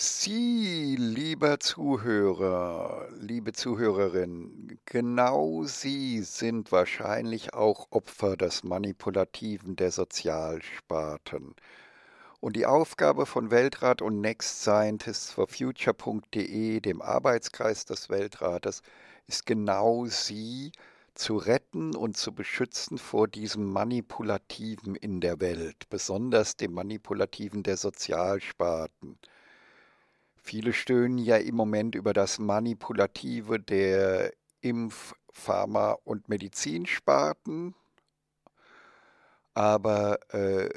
Sie, lieber Zuhörer, liebe Zuhörerin, genau Sie sind wahrscheinlich auch Opfer des Manipulativen der Sozialsparten. Und die Aufgabe von Weltrat und Next Scientists for Future.de, dem Arbeitskreis des Weltrates, ist genau Sie zu retten und zu beschützen vor diesem Manipulativen in der Welt, besonders dem Manipulativen der Sozialsparten. Viele stöhnen ja im Moment über das Manipulative der Impf-, Pharma- und Medizinsparten. Aber äh,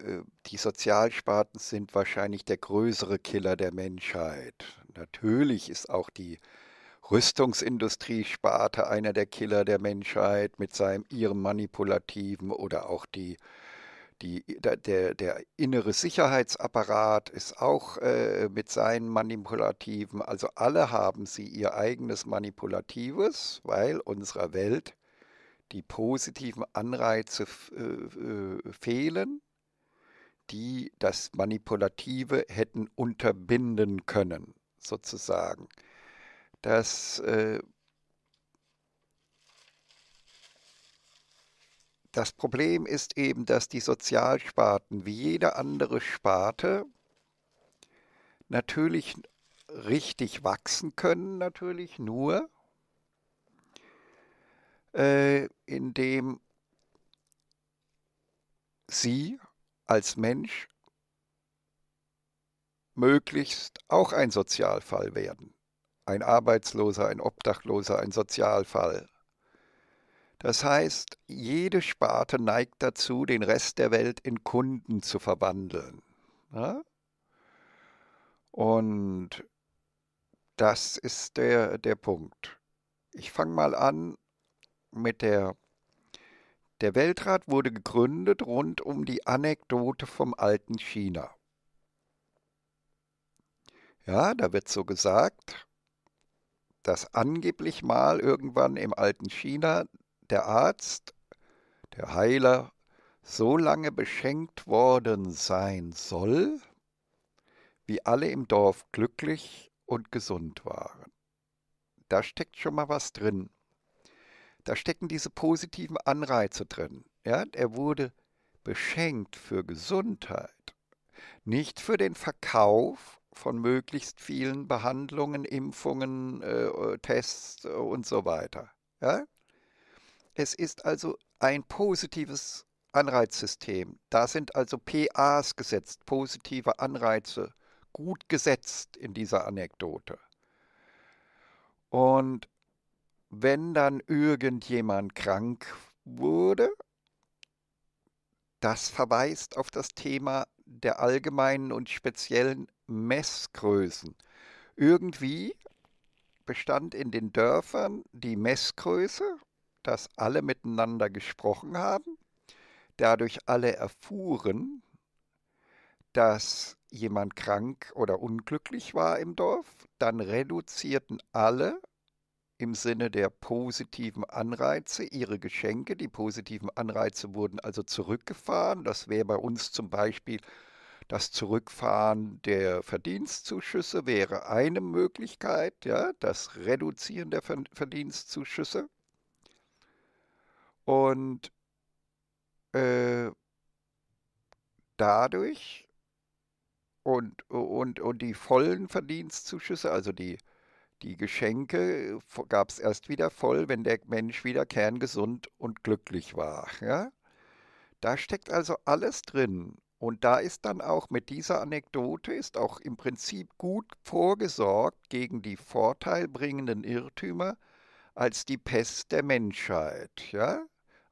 die Sozialsparten sind wahrscheinlich der größere Killer der Menschheit. Natürlich ist auch die Rüstungsindustrie-Sparte einer der Killer der Menschheit mit seinem ihrem manipulativen oder auch die die, der, der, innere Sicherheitsapparat ist auch äh, mit seinen Manipulativen. Also alle haben sie ihr eigenes Manipulatives, weil unserer Welt die positiven Anreize äh, äh, fehlen, die das Manipulative hätten unterbinden können, sozusagen. Das äh, Das Problem ist eben, dass die Sozialsparten wie jede andere Sparte natürlich richtig wachsen können, natürlich nur, äh, indem sie als Mensch möglichst auch ein Sozialfall werden. Ein Arbeitsloser, ein Obdachloser, ein Sozialfall, das heißt, jede Sparte neigt dazu, den Rest der Welt in Kunden zu verwandeln. Ja? Und das ist der, der Punkt. Ich fange mal an mit der... Der Weltrat wurde gegründet rund um die Anekdote vom alten China. Ja, da wird so gesagt, dass angeblich mal irgendwann im alten China der Arzt, der Heiler, so lange beschenkt worden sein soll, wie alle im Dorf glücklich und gesund waren. Da steckt schon mal was drin. Da stecken diese positiven Anreize drin. Ja, er wurde beschenkt für Gesundheit, nicht für den Verkauf von möglichst vielen Behandlungen, Impfungen, äh, äh Tests und so weiter. Ja? Es ist also ein positives Anreizsystem. Da sind also PAs gesetzt, positive Anreize, gut gesetzt in dieser Anekdote. Und wenn dann irgendjemand krank wurde, das verweist auf das Thema der allgemeinen und speziellen Messgrößen. Irgendwie bestand in den Dörfern die Messgröße dass alle miteinander gesprochen haben, dadurch alle erfuhren, dass jemand krank oder unglücklich war im Dorf, dann reduzierten alle im Sinne der positiven Anreize ihre Geschenke. Die positiven Anreize wurden also zurückgefahren. Das wäre bei uns zum Beispiel das Zurückfahren der Verdienstzuschüsse wäre eine Möglichkeit, ja, das Reduzieren der Verdienstzuschüsse. Und äh, dadurch und, und, und die vollen Verdienstzuschüsse, also die, die Geschenke, äh, gab es erst wieder voll, wenn der Mensch wieder kerngesund und glücklich war. Ja? Da steckt also alles drin. Und da ist dann auch mit dieser Anekdote ist auch im Prinzip gut vorgesorgt gegen die vorteilbringenden Irrtümer, als die Pest der Menschheit. Ja?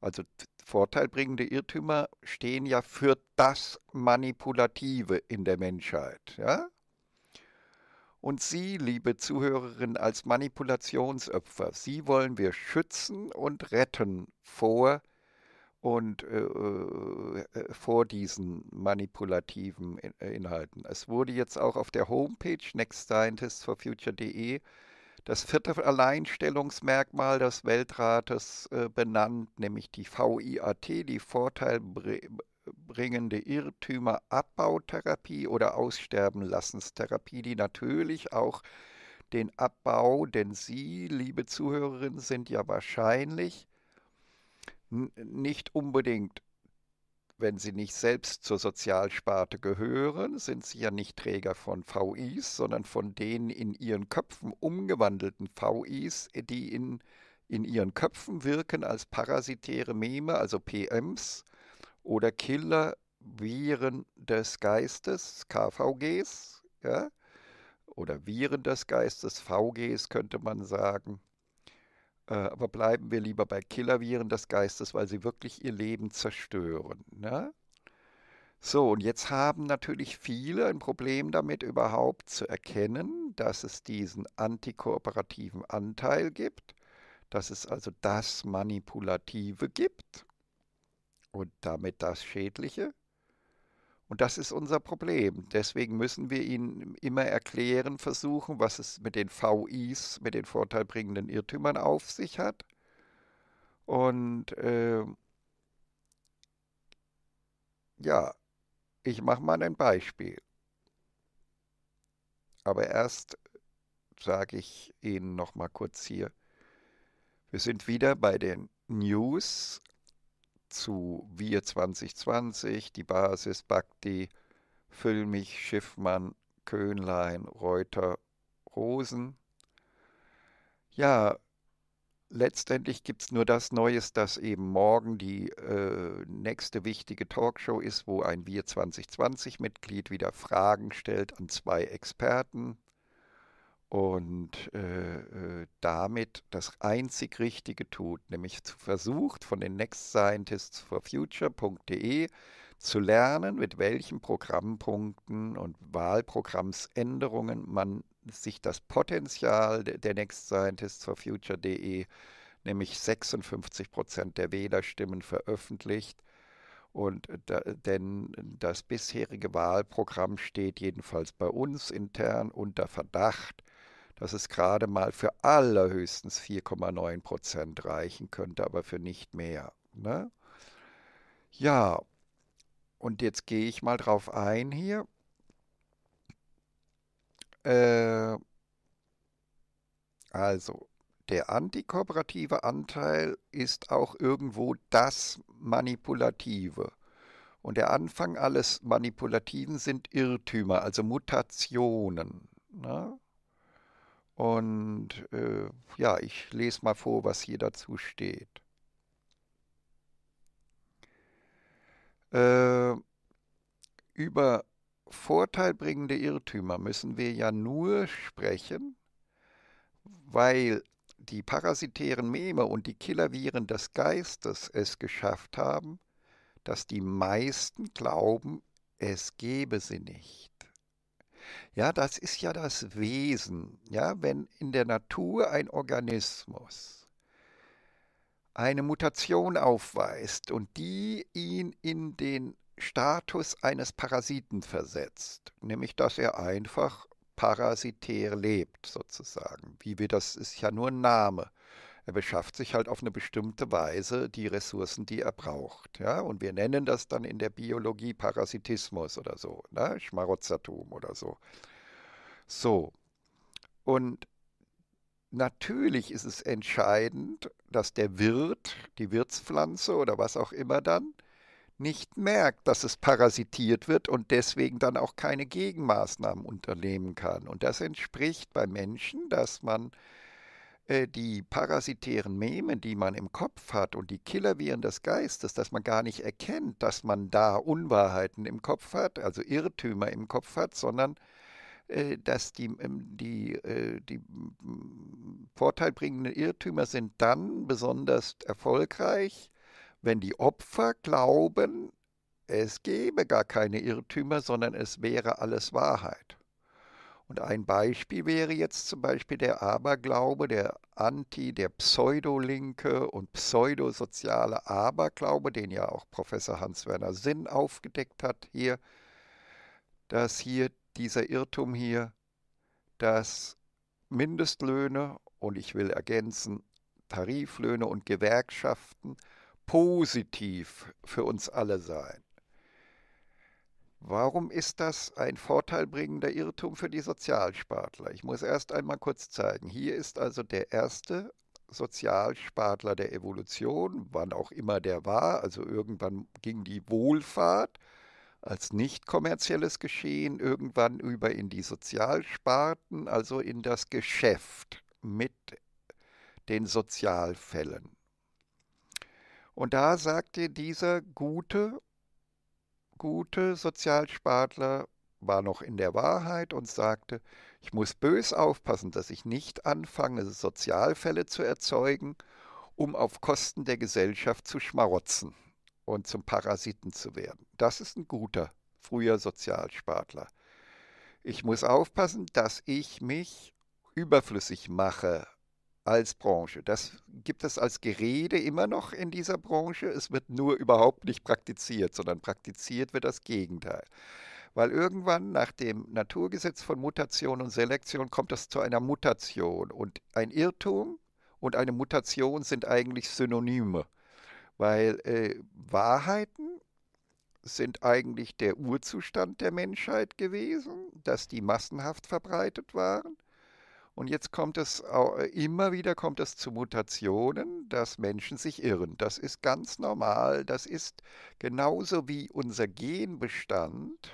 Also vorteilbringende Irrtümer stehen ja für das Manipulative in der Menschheit. Ja? Und Sie, liebe Zuhörerin, als Manipulationsopfer, Sie wollen wir schützen und retten vor und äh, äh, äh vor diesen manipulativen äh, Inhalten. Es wurde jetzt auch auf der Homepage nextscientistsforfuture.de das vierte Alleinstellungsmerkmal des Weltrates äh, benannt, nämlich die VIAT, die vorteilbringende Irrtümerabbautherapie oder Aussterbenlassenstherapie, die natürlich auch den Abbau, denn Sie, liebe Zuhörerinnen, sind ja wahrscheinlich nicht unbedingt wenn sie nicht selbst zur Sozialsparte gehören, sind sie ja nicht Träger von VIs, sondern von den in ihren Köpfen umgewandelten VIs, die in, in ihren Köpfen wirken als parasitäre Meme, also PMs oder Killer-Viren des Geistes, KVGs, ja? oder Viren des Geistes, VGs könnte man sagen. Äh, aber bleiben wir lieber bei Killerviren des Geistes, weil sie wirklich ihr Leben zerstören. Ne? So, und jetzt haben natürlich viele ein Problem damit, überhaupt zu erkennen, dass es diesen antikooperativen Anteil gibt, dass es also das Manipulative gibt und damit das Schädliche. Und das ist unser Problem. Deswegen müssen wir ihnen immer erklären, versuchen, was es mit den VIs, mit den vorteilbringenden Irrtümern auf sich hat. Und äh, ja, ich mache mal ein Beispiel. Aber erst sage ich Ihnen noch mal kurz hier. Wir sind wieder bei den News zu Wir 2020, die Basis Bhakti, Füllmich, Schiffmann, Köhnlein, Reuter, Rosen. Ja, letztendlich gibt es nur das Neues, dass eben morgen die äh, nächste wichtige Talkshow ist, wo ein Wir 2020-Mitglied wieder Fragen stellt an zwei Experten und äh, äh, damit das einzig Richtige tut, nämlich versucht von den Next Scientists for Future.de zu lernen, mit welchen Programmpunkten und Wahlprogrammsänderungen man sich das Potenzial der Next Scientists for Future.de, nämlich 56 Prozent der Wählerstimmen, veröffentlicht. Und da, denn das bisherige Wahlprogramm steht jedenfalls bei uns intern unter Verdacht, dass es gerade mal für allerhöchstens 4,9 Prozent reichen könnte, aber für nicht mehr. Ne? Ja, und jetzt gehe ich mal drauf ein hier. Äh, also, der antikooperative Anteil ist auch irgendwo das Manipulative. Und der Anfang alles Manipulativen sind Irrtümer, also Mutationen. Ne? Und äh, ja, ich lese mal vor, was hier dazu steht. Äh, über vorteilbringende Irrtümer müssen wir ja nur sprechen, weil die parasitären Meme und die Killerviren des Geistes es geschafft haben, dass die meisten glauben, es gebe sie nicht. Ja, das ist ja das Wesen. Ja, wenn in der Natur ein Organismus eine Mutation aufweist und die ihn in den Status eines Parasiten versetzt, nämlich dass er einfach parasitär lebt sozusagen. Wie wir das ist ja nur ein Name. Er beschafft sich halt auf eine bestimmte Weise die Ressourcen, die er braucht. Ja? Und wir nennen das dann in der Biologie Parasitismus oder so, ne? Schmarotzertum oder so. So. Und natürlich ist es entscheidend, dass der Wirt, die Wirtspflanze oder was auch immer dann, nicht merkt, dass es parasitiert wird und deswegen dann auch keine Gegenmaßnahmen unternehmen kann. Und das entspricht bei Menschen, dass man äh, die parasitären Memen, die man im Kopf hat und die Killerviren des Geistes, dass man gar nicht erkennt, dass man da Unwahrheiten im Kopf hat, also Irrtümer im Kopf hat, sondern äh, dass die, ähm, die, äh, die vorteilbringenden Irrtümer sind dann besonders erfolgreich, wenn die Opfer glauben, es gebe gar keine Irrtümer, sondern es wäre alles Wahrheit. Und ein Beispiel wäre jetzt zum Beispiel der Aberglaube, der Anti-, der Pseudolinke und pseudosoziale Aberglaube, den ja auch Professor Hans-Werner Sinn aufgedeckt hat hier, dass hier dieser Irrtum hier, dass Mindestlöhne und ich will ergänzen, Tariflöhne und Gewerkschaften positiv für uns alle seien. Warum ist das ein vorteilbringender Irrtum für die Sozialspartler? Ich muss erst einmal kurz zeigen. Hier ist also der erste Sozialspartler der Evolution, wann auch immer der war. Also irgendwann ging die Wohlfahrt als nicht kommerzielles Geschehen irgendwann über in die Sozialsparten, also in das Geschäft mit den Sozialfällen. Und da sagte dieser gute gute Sozialspartler war noch in der Wahrheit und sagte, ich muss bös aufpassen, dass ich nicht anfange, Sozialfälle zu erzeugen, um auf Kosten der Gesellschaft zu schmarotzen und zum Parasiten zu werden. Das ist ein guter früher Sozialspartler. Ich muss aufpassen, dass ich mich überflüssig mache als Branche. Das gibt es als Gerede immer noch in dieser Branche. Es wird nur überhaupt nicht praktiziert, sondern praktiziert wird das Gegenteil. Weil irgendwann nach dem Naturgesetz von Mutation und Selektion kommt es zu einer Mutation. Und ein Irrtum und eine Mutation sind eigentlich Synonyme. Weil äh, Wahrheiten sind eigentlich der Urzustand der Menschheit gewesen, dass die massenhaft verbreitet waren und jetzt kommt es, äh, immer wieder kommt es zu Mutationen, dass Menschen sich irren. Das ist ganz normal. Das ist genauso wie unser Genbestand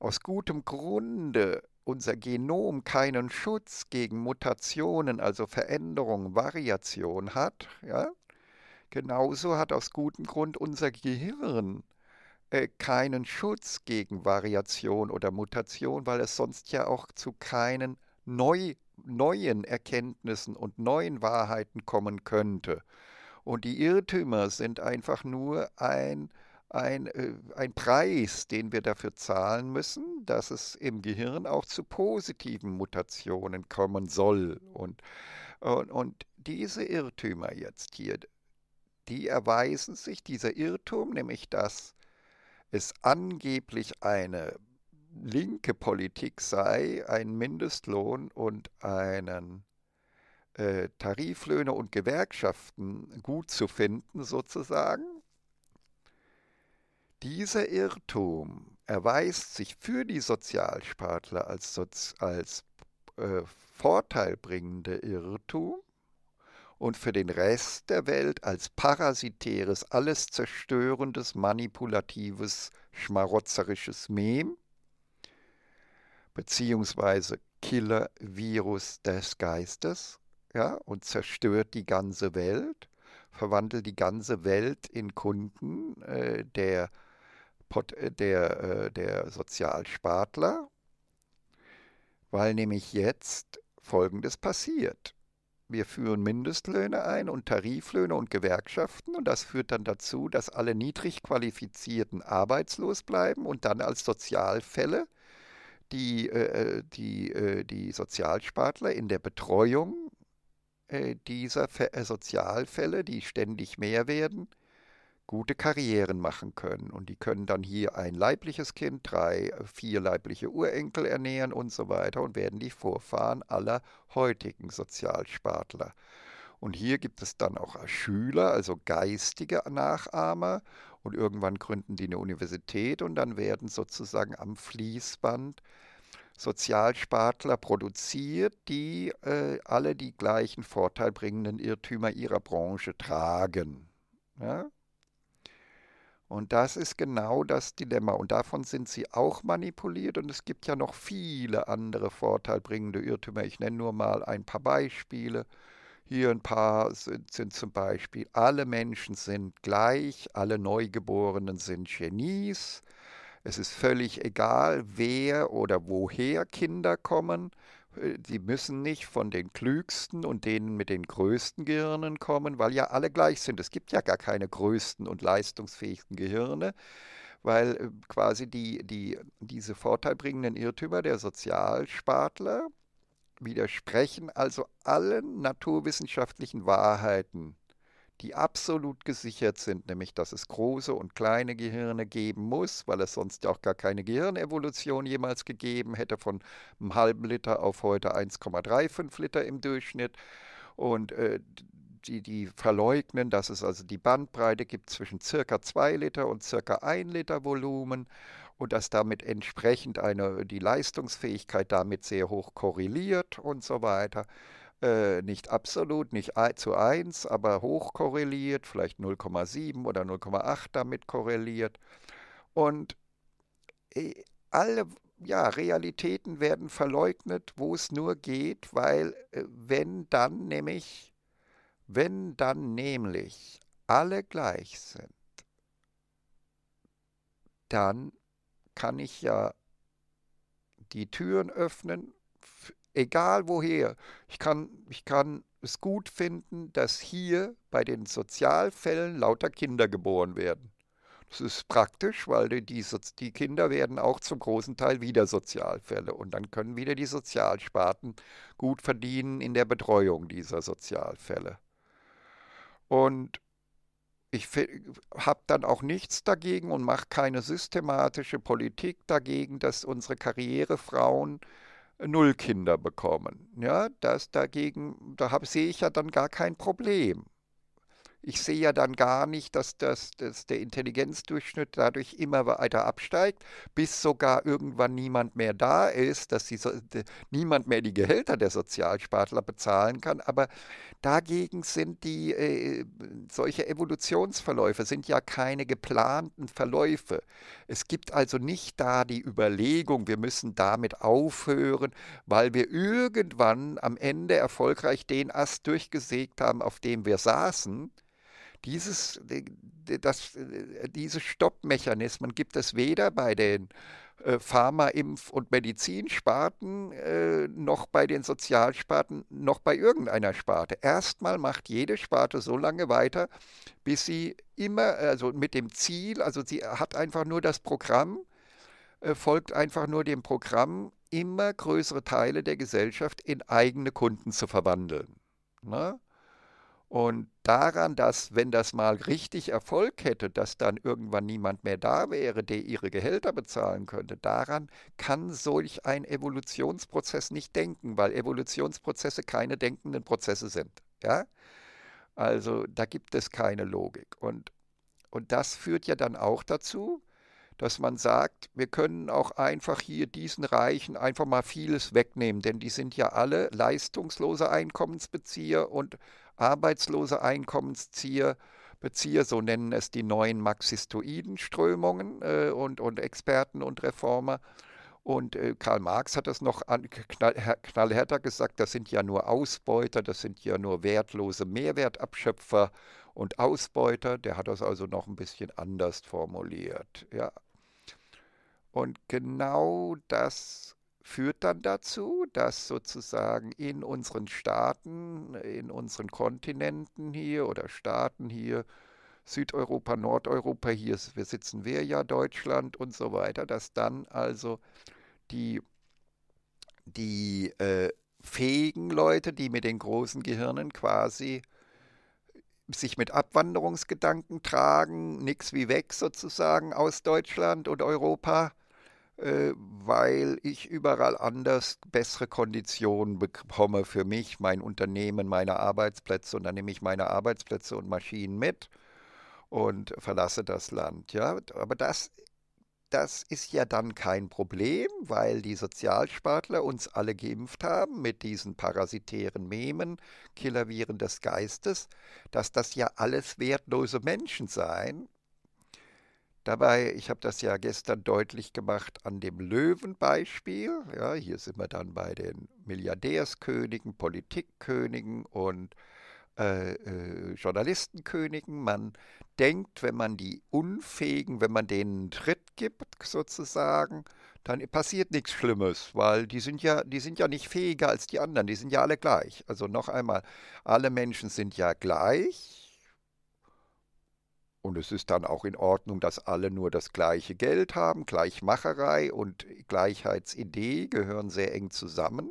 aus gutem Grunde unser Genom keinen Schutz gegen Mutationen, also Veränderung, Variation hat. Ja? Genauso hat aus gutem Grund unser Gehirn äh, keinen Schutz gegen Variation oder Mutation, weil es sonst ja auch zu keinen neu, neuen Erkenntnissen und neuen Wahrheiten kommen könnte. Und die Irrtümer sind einfach nur ein, ein, äh, ein Preis, den wir dafür zahlen müssen, dass es im Gehirn auch zu positiven Mutationen kommen soll. Und, und, und diese Irrtümer jetzt hier, die erweisen sich, dieser Irrtum, nämlich dass es angeblich eine linke Politik sei, einen Mindestlohn und einen äh, Tariflöhne und Gewerkschaften gut zu finden, sozusagen. Dieser Irrtum erweist sich für die Sozialspartler als, Sozi als äh, vorteilbringender Irrtum und für den Rest der Welt als parasitäres, alles zerstörendes, manipulatives, schmarotzerisches Mem beziehungsweise Killer-Virus des Geistes ja, und zerstört die ganze Welt, verwandelt die ganze Welt in Kunden äh, der, äh, der, äh, der Sozialspartler, weil nämlich jetzt Folgendes passiert. Wir führen Mindestlöhne ein und Tariflöhne und Gewerkschaften und das führt dann dazu, dass alle niedrig qualifizierten arbeitslos bleiben und dann als Sozialfälle die, äh, äh, die, äh, die Sozialspartler in der Betreuung äh, dieser Fe äh, Sozialfälle, die ständig mehr werden, gute Karrieren machen können. Und die können dann hier ein leibliches Kind, drei, äh, vier leibliche Urenkel ernähren und so weiter und werden die Vorfahren aller heutigen Sozialspartler. Und hier gibt es dann auch Schüler, also geistige Nachahmer und irgendwann gründen die eine Universität und dann werden sozusagen am Fließband Sozialspartler produziert, die äh, alle die gleichen vorteilbringenden Irrtümer ihrer Branche tragen. Ja? Und das ist genau das Dilemma. Und davon sind sie auch manipuliert. Und es gibt ja noch viele andere vorteilbringende Irrtümer. Ich nenne nur mal ein paar Beispiele. Hier ein paar sind, sind, zum Beispiel, alle Menschen sind gleich, alle Neugeborenen sind Genies. Es ist völlig egal, wer oder woher Kinder kommen. Äh, die müssen nicht von den klügsten und denen mit den größten Gehirnen kommen, weil ja alle gleich sind. Es gibt ja gar keine größten und leistungsfähigsten Gehirne weil äh, quasi die, die, diese vorteilbringenden Irrtümer der Sozialspartler widersprechen also allen naturwissenschaftlichen Wahrheiten, die absolut gesichert sind, nämlich dass es große und kleine Gehirne geben muss, weil es sonst auch gar keine Gehirnevolution jemals gegeben hätte, von einem halben Liter auf heute 1,35 Liter im Durchschnitt. Und äh, die, die verleugnen, dass es also die Bandbreite gibt zwischen circa 2 Liter und circa 1 Liter Volumen und dass damit entsprechend eine, die Leistungsfähigkeit damit sehr hoch korreliert und so weiter. Äh, nicht absolut, nicht zu 1, aber hoch korreliert, vielleicht 0,7 oder 0,8 damit korreliert. Und äh, alle ja, Realitäten werden verleugnet, wo es nur geht, weil äh, wenn dann nämlich, wenn dann nämlich alle gleich sind, dann kann ich ja die Türen öffnen, egal woher. Ich kann, ich kann es gut finden, dass hier bei den Sozialfällen lauter Kinder geboren werden. Das ist praktisch, weil die, die, die, Kinder werden auch zum großen Teil wieder Sozialfälle und dann können wieder die Sozialsparten gut verdienen in der Betreuung dieser Sozialfälle. Und ich habe dann auch nichts dagegen und mache keine systematische Politik dagegen, dass unsere Karrierefrauen null Kinder bekommen. Ja, das dagegen, da sehe ich ja dann gar kein Problem. Ich sehe ja dann gar nicht, dass, das, dass der Intelligenzdurchschnitt dadurch immer weiter absteigt, bis sogar irgendwann niemand mehr da ist, dass die, niemand mehr die Gehälter der Sozialspartler bezahlen kann. Aber dagegen sind die äh, solche Evolutionsverläufe sind ja keine geplanten Verläufe. Es gibt also nicht da die Überlegung, wir müssen damit aufhören, weil wir irgendwann am Ende erfolgreich den Ast durchgesägt haben, auf dem wir saßen, dieses, das, äh, diese Stoppmechanismen gibt es weder bei den äh, Pharma-, Impf- und Medizinsparten, äh, noch bei den Sozialsparten, noch bei irgendeiner Sparte. Erstmal macht jede Sparte so lange weiter, bis sie immer, also mit dem Ziel, also sie hat einfach nur das Programm, äh, folgt einfach nur dem Programm, immer größere Teile der Gesellschaft in eigene Kunden zu verwandeln. Ne? Und daran, dass wenn das mal richtig Erfolg hätte, dass dann irgendwann niemand mehr da wäre, der ihre Gehälter bezahlen könnte, daran kann solch ein Evolutionsprozess nicht denken, weil Evolutionsprozesse keine denkenden Prozesse sind. Ja? Also da gibt es keine Logik. Und, und das führt ja dann auch dazu, dass man sagt, wir können auch einfach hier diesen Reichen einfach mal vieles wegnehmen, denn die sind ja alle leistungslose Einkommensbezieher und arbeitslose Einkommensbezieher, so nennen es die neuen marxistoiden Strömungen äh, und, und Experten und Reformer. Und äh, Karl Marx hat das noch an, knall, knallhärter gesagt, das sind ja nur Ausbeuter, das sind ja nur wertlose Mehrwertabschöpfer und Ausbeuter. Der hat das also noch ein bisschen anders formuliert. Ja. Und genau das führt dann dazu, dass sozusagen in unseren Staaten, in unseren Kontinenten hier oder Staaten hier, Südeuropa, Nordeuropa, hier wir sitzen wir ja, Deutschland und so weiter, dass dann also die, die äh, fähigen Leute, die mit den großen Gehirnen quasi sich mit Abwanderungsgedanken tragen, nix wie weg sozusagen aus Deutschland und Europa, äh, weil ich überall anders bessere Konditionen bekomme für mich, mein Unternehmen, meine Arbeitsplätze und dann nehme ich meine Arbeitsplätze und Maschinen mit und verlasse das Land. Ja, aber das das ist ja dann kein Problem, weil die Sozialspartler uns alle geimpft haben mit diesen parasitären Memen, Killerviren des Geistes, dass das ja alles wertlose Menschen seien, Dabei, ich habe das ja gestern deutlich gemacht an dem Löwenbeispiel. Ja, hier sind wir dann bei den Milliardärskönigen, Politikkönigen und äh, äh, Journalistenkönigen. Man denkt, wenn man die Unfähigen, wenn man denen einen Tritt gibt, sozusagen, dann passiert nichts Schlimmes, weil die sind ja, die sind ja nicht fähiger als die anderen, die sind ja alle gleich. Also noch einmal, alle Menschen sind ja gleich und es ist dann auch in Ordnung, dass alle nur das gleiche Geld haben. Gleichmacherei und Gleichheitsidee gehören sehr eng zusammen.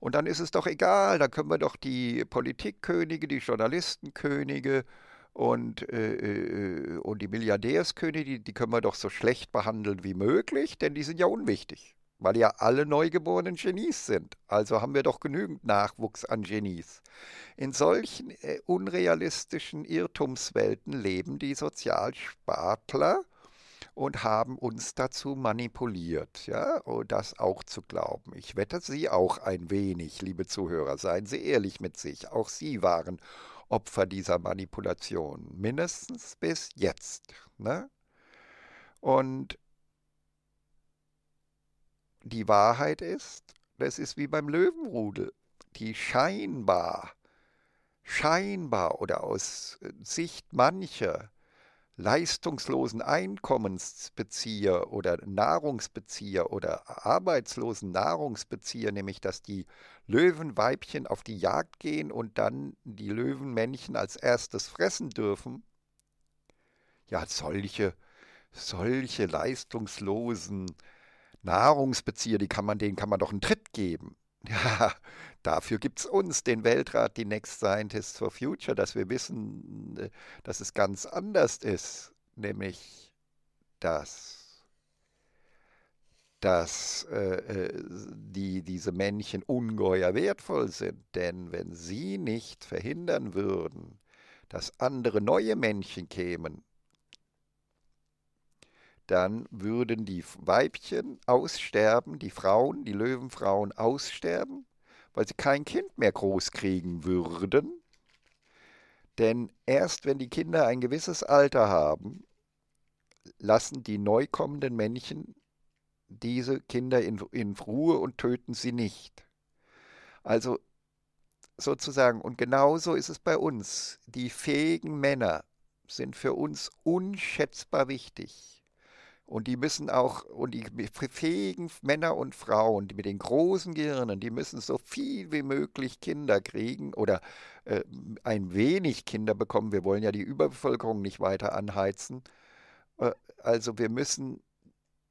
Und dann ist es doch egal, da können wir doch die Politikkönige, die Journalistenkönige und, äh, äh, und die Milliardärskönige, die, die können wir doch so schlecht behandeln wie möglich, denn die sind ja unwichtig weil ja alle neugeborenen Genies sind. Also haben wir doch genügend Nachwuchs an Genies. In solchen äh, unrealistischen Irrtumswelten leben die Sozialspartler und haben uns dazu manipuliert, ja, oh, das auch zu glauben. Ich wette Sie auch ein wenig, liebe Zuhörer, seien Sie ehrlich mit sich. Auch Sie waren Opfer dieser Manipulation, mindestens bis jetzt. Ne? Und die Wahrheit ist, das ist wie beim Löwenrudel. Die scheinbar, scheinbar oder aus äh, Sicht mancher leistungslosen Einkommensbezieher oder Nahrungsbezieher oder arbeitslosen Nahrungsbezieher, nämlich dass die Löwenweibchen auf die Jagd gehen und dann die Löwenmännchen als erstes fressen dürfen. Ja, solche, solche leistungslosen Nahrungsbezieher, die kann man, denen kann man doch einen Tritt geben. Ja, dafür gibt es uns, den Weltrat, die Next Scientists for Future, dass wir wissen, äh, dass es ganz anders ist, nämlich dass dass äh, äh, die, diese Männchen ungeheuer wertvoll sind. Denn wenn sie nicht verhindern würden, dass andere neue Männchen kämen, dann würden die Weibchen aussterben, die Frauen, die Löwenfrauen aussterben, weil sie kein Kind mehr großkriegen würden. Denn erst wenn die Kinder ein gewisses Alter haben, lassen die neu kommenden Männchen diese Kinder in, in Ruhe und töten sie nicht. Also sozusagen, und genauso ist es bei uns. Die fähigen Männer sind für uns unschätzbar wichtig. Und die müssen auch, und die fähigen Männer und Frauen, die mit den großen Gehirnen, die müssen so viel wie möglich Kinder kriegen oder äh, ein wenig Kinder bekommen. Wir wollen ja die Überbevölkerung nicht weiter anheizen. Äh, also wir müssen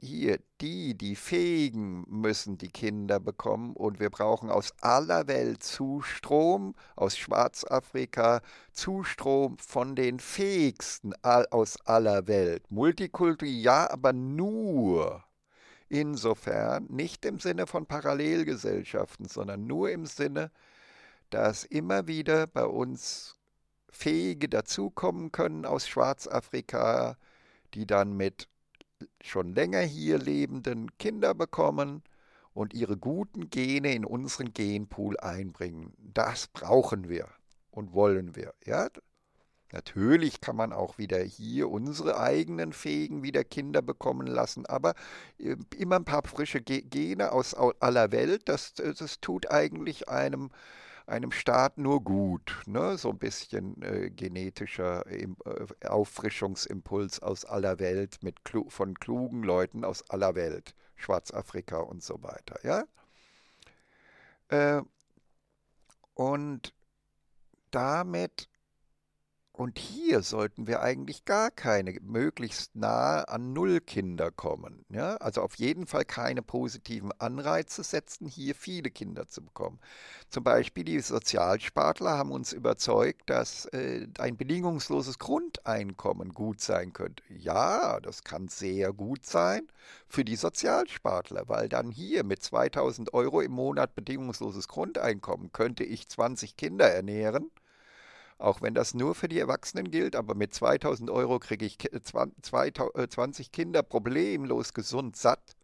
hier, die, die Fähigen müssen die Kinder bekommen und wir brauchen aus aller Welt Zustrom, aus Schwarzafrika, Zustrom von den Fähigsten aus aller Welt. Multikulti ja, aber nur insofern nicht im Sinne von Parallelgesellschaften, sondern nur im Sinne, dass immer wieder bei uns Fähige dazukommen können aus Schwarzafrika, die dann mit schon länger hier lebenden Kinder bekommen und ihre guten Gene in unseren Genpool einbringen. Das brauchen wir und wollen wir. Ja? Natürlich kann man auch wieder hier unsere eigenen Fegen wieder Kinder bekommen lassen, aber äh, immer ein paar frische Gene aus aller Welt, das, äh, das tut eigentlich einem einem Staat nur gut. Ne? So ein bisschen äh, genetischer im, äh, Auffrischungsimpuls aus aller Welt mit Klu von klugen Leuten aus aller Welt, Schwarzafrika und so weiter. Ja? Äh, und damit und hier sollten wir eigentlich gar keine, möglichst nahe an Null Kinder kommen. Ja? Also auf jeden Fall keine positiven Anreize setzen, hier viele Kinder zu bekommen. Zum Beispiel die Sozialspartler haben uns überzeugt, dass äh, ein bedingungsloses Grundeinkommen gut sein könnte. Ja, das kann sehr gut sein für die Sozialspartler, weil dann hier mit 2000 Euro im Monat bedingungsloses Grundeinkommen könnte ich 20 Kinder ernähren auch wenn das nur für die Erwachsenen gilt, aber mit 2000 Euro kriege ich 20 äh, Kinder problemlos gesund satt.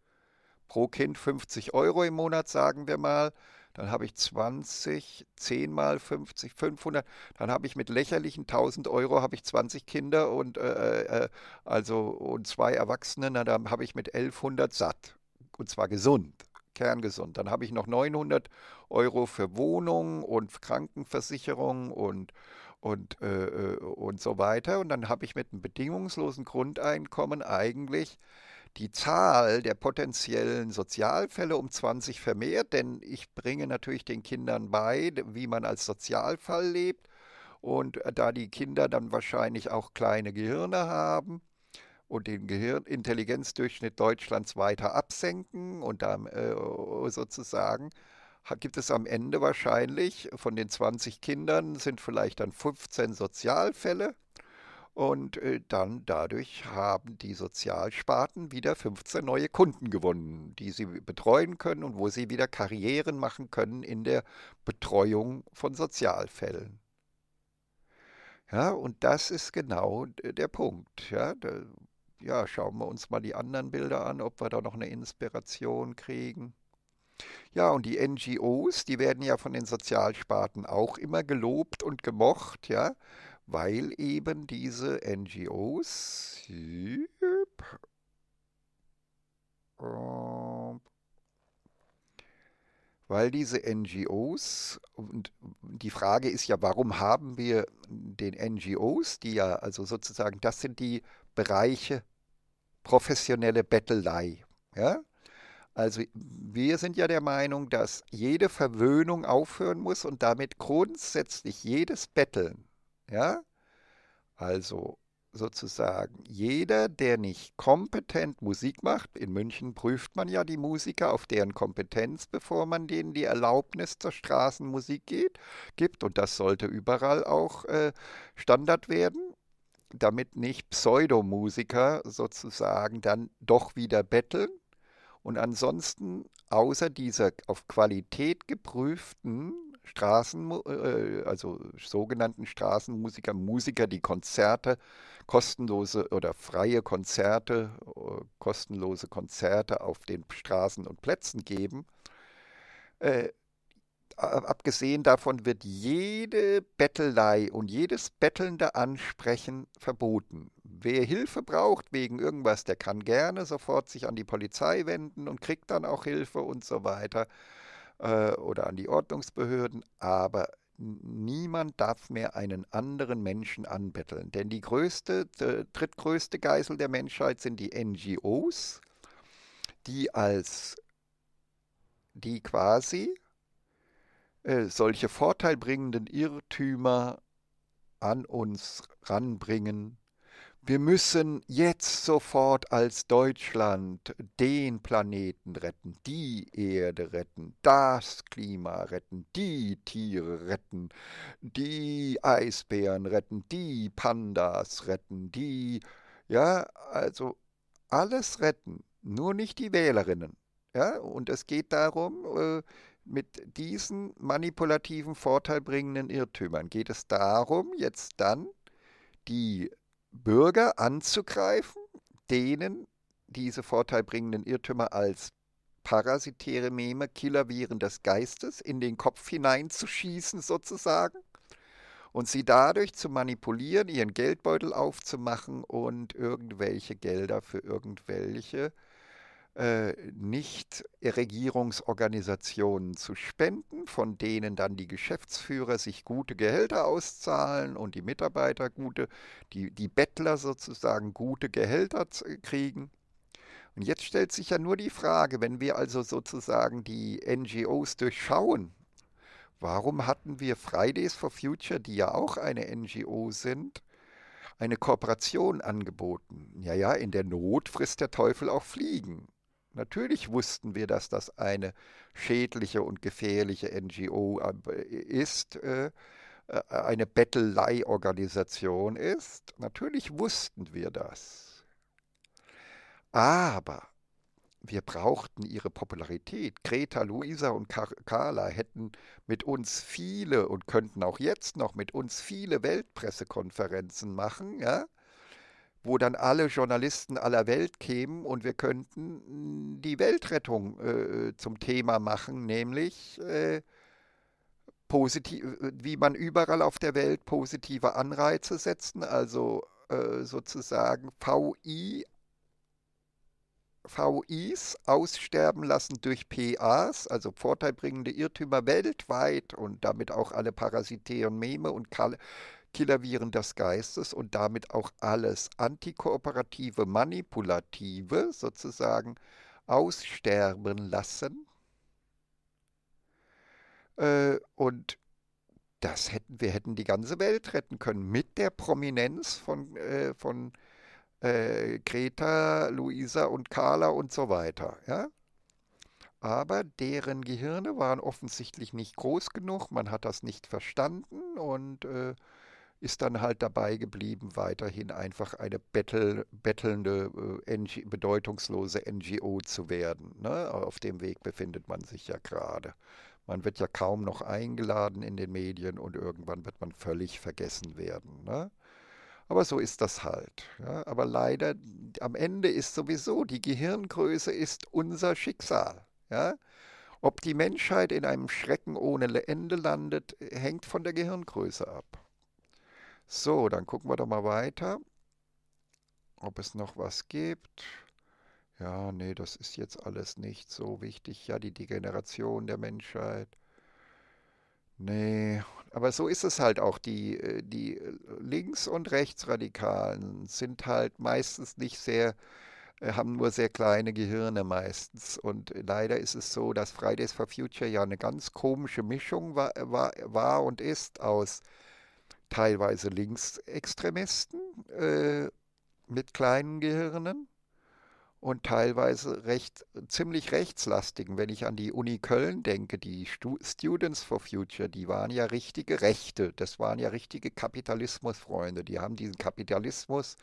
Pro Kind 50 Euro im Monat, sagen wir mal. Dann habe ich 20, 10 mal 50, 500. Dann habe ich mit lächerlichen 1000 Euro habe ich 20 Kinder und, äh, äh, also, und zwei Erwachsene. dann habe ich mit 1100 satt. Und zwar gesund kerngesund. Dann habe ich noch 900 Euro für Wohnung und Krankenversicherung und und, äh, äh, und so weiter. Und dann habe ich mit einem bedingungslosen Grundeinkommen eigentlich die Zahl der potenziellen Sozialfälle um 20 vermehrt, denn ich bringe natürlich den Kindern bei, wie man als Sozialfall lebt. Und äh, da die Kinder dann wahrscheinlich auch kleine Gehirne haben, und den Intelligenzdurchschnitt Deutschlands weiter absenken und dann äh, sozusagen gibt es am Ende wahrscheinlich von den 20 Kindern sind vielleicht dann 15 Sozialfälle. Und äh, dann dadurch haben die Sozialsparten wieder 15 neue Kunden gewonnen, die sie betreuen können und wo sie wieder Karrieren machen können in der Betreuung von Sozialfällen. Ja, und das ist genau äh, der Punkt. Ja, da, ja, schauen wir uns mal die anderen Bilder an, ob wir da noch eine Inspiration kriegen. Ja, und die NGOs, die werden ja von den Sozialsparten auch immer gelobt und gemocht, ja, weil eben diese NGOs ähm, weil diese NGOs, und die Frage ist ja, warum haben wir den NGOs, die ja, also sozusagen, das sind die Bereiche professionelle Bettelei. Ja? Also wir sind ja der Meinung, dass jede Verwöhnung aufhören muss und damit grundsätzlich jedes Betteln. Ja? Also sozusagen jeder, der nicht kompetent Musik macht, in München prüft man ja die Musiker auf deren Kompetenz, bevor man denen die Erlaubnis zur Straßenmusik geht, gibt. Und das sollte überall auch äh, Standard werden damit nicht Pseudomusiker sozusagen dann doch wieder betteln, und ansonsten, außer dieser auf Qualität geprüften Straßen, äh, also sogenannten Straßenmusiker, Musiker, die Konzerte, kostenlose oder freie Konzerte, äh, kostenlose Konzerte auf den Straßen und Plätzen geben. Äh, abgesehen davon wird jede Bettelei und jedes bettelnde Ansprechen verboten. Wer Hilfe braucht wegen irgendwas, der kann gerne sofort sich an die Polizei wenden und kriegt dann auch Hilfe und so weiter äh, oder an die Ordnungsbehörden. Aber niemand darf mehr einen anderen Menschen anbetteln. Denn die größte, drittgrößte Geisel der Menschheit sind die NGOs, die als die quasi äh, solche vorteilbringenden Irrtümer an uns ranbringen wir müssen jetzt sofort als Deutschland den Planeten retten, die Erde retten, das Klima retten, die Tiere retten, die Eisbären retten, die Pandas retten, die, ja, also alles retten, nur nicht die Wählerinnen. Ja, und es geht darum, äh, mit diesen manipulativen, vorteilbringenden Irrtümern geht es darum, jetzt dann die Bürger anzugreifen, denen diese vorteilbringenden Irrtümer als parasitäre Meme, Killerviren des Geistes in den Kopf hineinzuschießen sozusagen und sie dadurch zu manipulieren, ihren Geldbeutel aufzumachen und irgendwelche Gelder für irgendwelche äh, Nicht-Regierungsorganisationen zu spenden, von denen dann die Geschäftsführer sich gute Gehälter auszahlen und die Mitarbeiter gute, die, die Bettler sozusagen gute Gehälter äh, kriegen. Und jetzt stellt sich ja nur die Frage, wenn wir also sozusagen die NGOs durchschauen, warum hatten wir Fridays for Future, die ja auch eine NGO sind, eine Kooperation angeboten? Ja, ja, in der Not frisst der Teufel auch Fliegen. Natürlich wussten wir, dass das eine schädliche und gefährliche NGO äh, ist, äh, äh, eine Bettelei-Organisation ist. Natürlich wussten wir das. Aber wir brauchten ihre Popularität. Greta, Luisa und Carla hätten mit uns viele und könnten auch jetzt noch mit uns viele Weltpressekonferenzen machen, ja? wo dann alle Journalisten aller Welt kämen und wir könnten mm, die Weltrettung äh, zum Thema machen, nämlich äh, positiv, äh, wie man überall auf der Welt positive Anreize setzen, also äh, sozusagen VI, VIs aussterben lassen durch PAs, also vorteilbringende Irrtümer weltweit und damit auch alle parasitären Meme und Kalle. Killerviren des Geistes und damit auch alles antikooperative, manipulative sozusagen aussterben lassen. Äh, und das hätten wir hätten die ganze Welt retten können mit der Prominenz von, äh, von äh, Greta, Luisa und Carla und so weiter. Ja? Aber deren Gehirne waren offensichtlich nicht groß genug, man hat das nicht verstanden und äh, ist dann halt dabei geblieben, weiterhin einfach eine bettel, bettelnde, äh, NG, bedeutungslose NGO zu werden. Ne? Auf dem Weg befindet man sich ja gerade. Man wird ja kaum noch eingeladen in den Medien und irgendwann wird man völlig vergessen werden. Ne? Aber so ist das halt. Ja? Aber leider, am Ende ist sowieso, die Gehirngröße ist unser Schicksal. Ja? Ob die Menschheit in einem Schrecken ohne Ende landet, hängt von der Gehirngröße ab. So, dann gucken wir doch mal weiter, ob es noch was gibt. Ja, nee, das ist jetzt alles nicht so wichtig. Ja, die Degeneration der Menschheit. Nee, aber so ist es halt auch. Die, äh, die äh, Links- und Rechtsradikalen sind halt meistens nicht sehr, äh, haben nur sehr kleine Gehirne meistens. Und leider ist es so, dass Fridays for Future ja eine ganz komische Mischung war, war, war und ist aus teilweise Linksextremisten äh, mit kleinen Gehirnen und teilweise recht, ziemlich rechtslastigen. Wenn ich an die Uni Köln denke, die Stu Students for Future, die waren ja richtige Rechte, das waren ja richtige Kapitalismusfreunde. Die haben diesen Kapitalismus.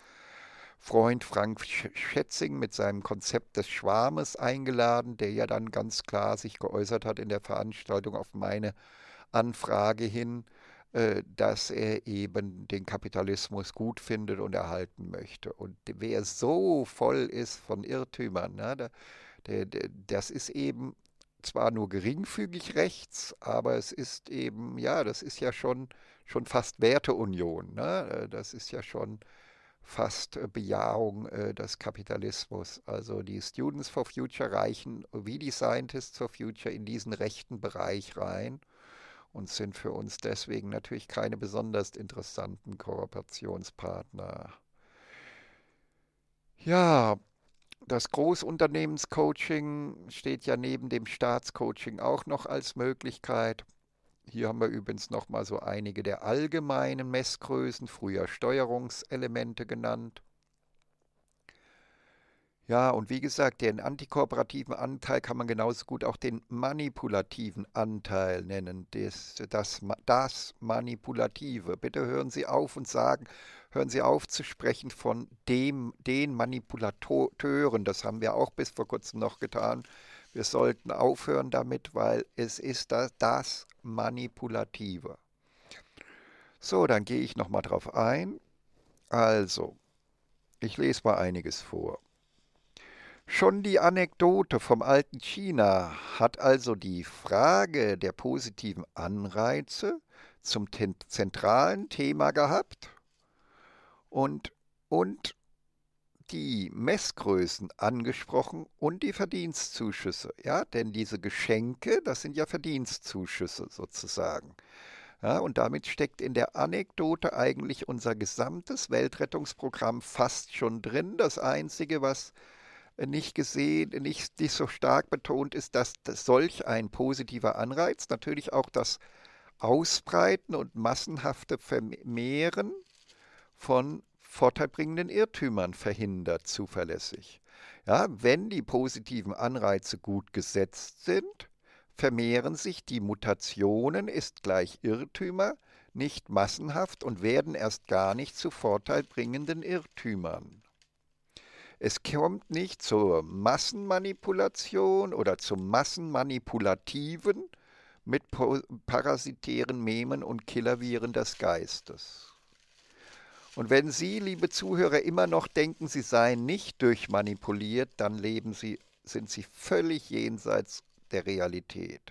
Freund Frank Schätzing mit seinem Konzept des Schwarmes eingeladen, der ja dann ganz klar sich geäußert hat in der Veranstaltung auf meine Anfrage hin, äh, dass er eben den Kapitalismus gut findet und erhalten möchte. Und wer so voll ist von Irrtümern, ne, das ist eben zwar nur geringfügig rechts, aber es ist eben, ja, das ist ja schon, schon fast Werteunion. Ne? Äh, das ist ja schon fast äh, Bejahung äh, des Kapitalismus. Also die Students for Future reichen wie die Scientists for Future in diesen rechten Bereich rein und sind für uns deswegen natürlich keine besonders interessanten Kooperationspartner. Ja, das Großunternehmenscoaching steht ja neben dem Staatscoaching auch noch als Möglichkeit. Hier haben wir übrigens nochmal so einige der allgemeinen Messgrößen, früher Steuerungselemente genannt. Ja, und wie gesagt, den antikooperativen Anteil kann man genauso gut auch den manipulativen Anteil nennen, das, das, das Manipulative. Bitte hören Sie auf und sagen, hören Sie auf zu sprechen von dem, den Manipulatoren. Das haben wir auch bis vor kurzem noch getan. Wir sollten aufhören damit, weil es ist das, das Manipulative. So, dann gehe ich nochmal drauf ein. Also, ich lese mal einiges vor. Schon die Anekdote vom alten China hat also die Frage der positiven Anreize zum zentralen Thema gehabt und, und die Messgrößen angesprochen und die Verdienstzuschüsse. Ja, denn diese Geschenke, das sind ja Verdienstzuschüsse sozusagen. Ja, und damit steckt in der Anekdote eigentlich unser gesamtes Weltrettungsprogramm fast schon drin. Das Einzige, was nicht gesehen, nicht, nicht so stark betont ist, dass, dass solch ein positiver Anreiz natürlich auch das Ausbreiten und massenhafte Vermehren von vorteilbringenden Irrtümern verhindert zuverlässig. Ja, wenn die positiven Anreize gut gesetzt sind, vermehren sich die Mutationen ist gleich Irrtümer nicht massenhaft und werden erst gar nicht zu vorteilbringenden Irrtümern. Es kommt nicht zur Massenmanipulation oder zum Massenmanipulativen mit parasitären Memen und Killerviren des Geistes. Und wenn Sie, liebe Zuhörer, immer noch denken, Sie seien nicht durchmanipuliert, dann leben Sie, sind Sie völlig jenseits der Realität.